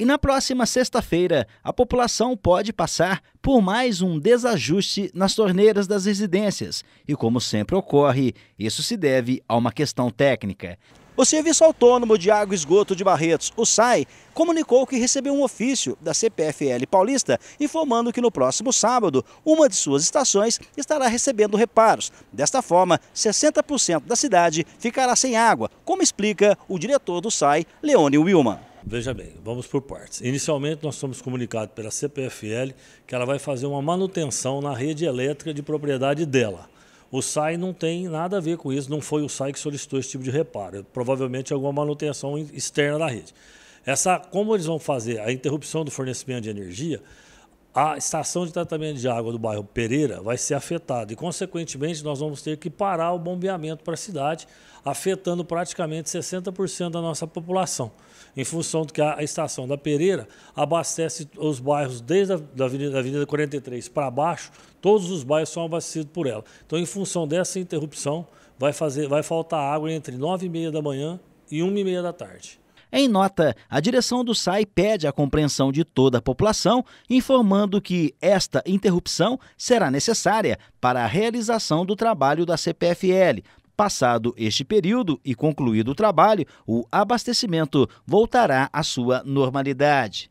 E na próxima sexta-feira, a população pode passar por mais um desajuste nas torneiras das residências. E como sempre ocorre, isso se deve a uma questão técnica. O Serviço Autônomo de Água e Esgoto de Barretos, o SAI, comunicou que recebeu um ofício da CPFL Paulista informando que no próximo sábado uma de suas estações estará recebendo reparos. Desta forma, 60% da cidade ficará sem água, como explica o diretor do SAI, Leone Wilman. Veja bem, vamos por partes. Inicialmente, nós somos comunicados pela CPFL que ela vai fazer uma manutenção na rede elétrica de propriedade dela. O SAI não tem nada a ver com isso, não foi o SAI que solicitou esse tipo de reparo, é provavelmente alguma manutenção externa da rede. Essa, como eles vão fazer a interrupção do fornecimento de energia, a estação de tratamento de água do bairro Pereira vai ser afetada e, consequentemente, nós vamos ter que parar o bombeamento para a cidade, afetando praticamente 60% da nossa população, em função do que a estação da Pereira abastece os bairros desde a da Avenida, da Avenida 43 para baixo, todos os bairros são abastecidos por ela. Então, em função dessa interrupção, vai, fazer, vai faltar água entre 9 e meia da manhã e 1 e meia da tarde. Em nota, a direção do SAI pede a compreensão de toda a população, informando que esta interrupção será necessária para a realização do trabalho da CPFL, Passado este período e concluído o trabalho, o abastecimento voltará à sua normalidade.